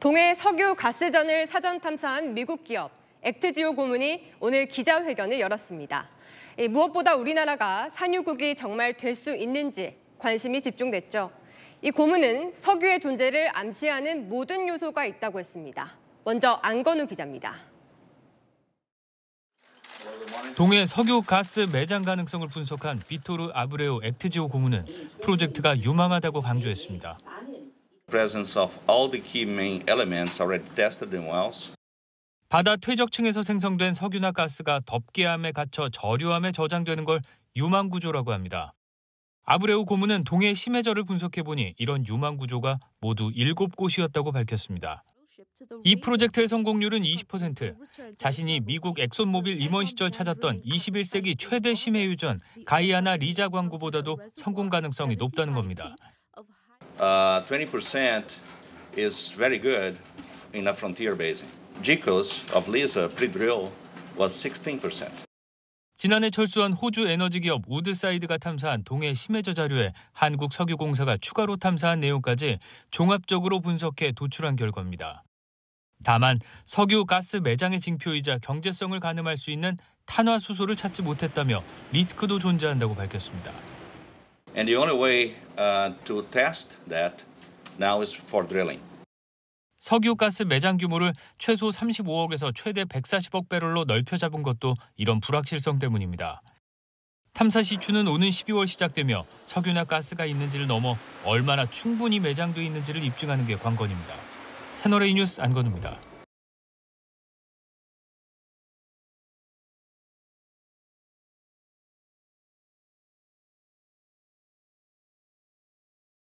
동해 석유 가스전을 사전 탐사한 미국 기업 액트지오 고문이 오늘 기자회견을 열었습니다. 무엇보다 우리나라가 산유국이 정말 될 수 있는지 관심이 집중됐죠. 이 고문은 석유의 존재를 암시하는 모든 요소가 있다고 했습니다. 먼저 안건우 기자입니다. 동해 석유 가스 매장 가능성을 분석한 비토르 아브레오 액트지오 고문은 프로젝트가 유망하다고 강조했습니다. presence of all the key main elements already tested in wells. 바다 퇴적층에서 생성된 석유나 가스가 덮개암에 갇혀 저류암에 저장되는 걸 유망 구조라고 합니다. 아브레우 고문은 동해 심해저를 분석해 보니 이런 유망 구조가 모두 7곳이었다고 밝혔습니다. 이 프로젝트의 성공률은 20%. 자신이 미국 엑손모빌 임원 시절 찾았던 21세기 최대 심해 유전 가이아나 리자 광구보다도 성공 가능성이 높다는 겁니다. 20% uh, is very good in a frontier basin. GCOS of LISA pre-drill was 16%. 지난해 철수한 호주 에너지 기업 우드사이드가 탐사한 동해 심해저 자료에 한국석유공사가 추가로 탐사한 내용까지 종합적으로 분석해 도출한 결과입니다. 다만 석유 가스 매장의 징표이자 경제성을 가늠할 수 있는 탄화수소를 찾지 못했다며 리스크도 존재한다고 밝혔습니다. And the only way uh, to test that now is for drilling. 석유가스 매장 규모를 최소 35억에서 최대 140억 배럴로 넓혀 잡은 것도 이런 불확실성 때문입니다. 탐사 시추는 오는 12월 시작되며 석유나 가스가 있는지를 넘어 얼마나 충분히 매장돼 있는지를 입증하는 게 관건입니다. 채널A 뉴스 안건우입니다.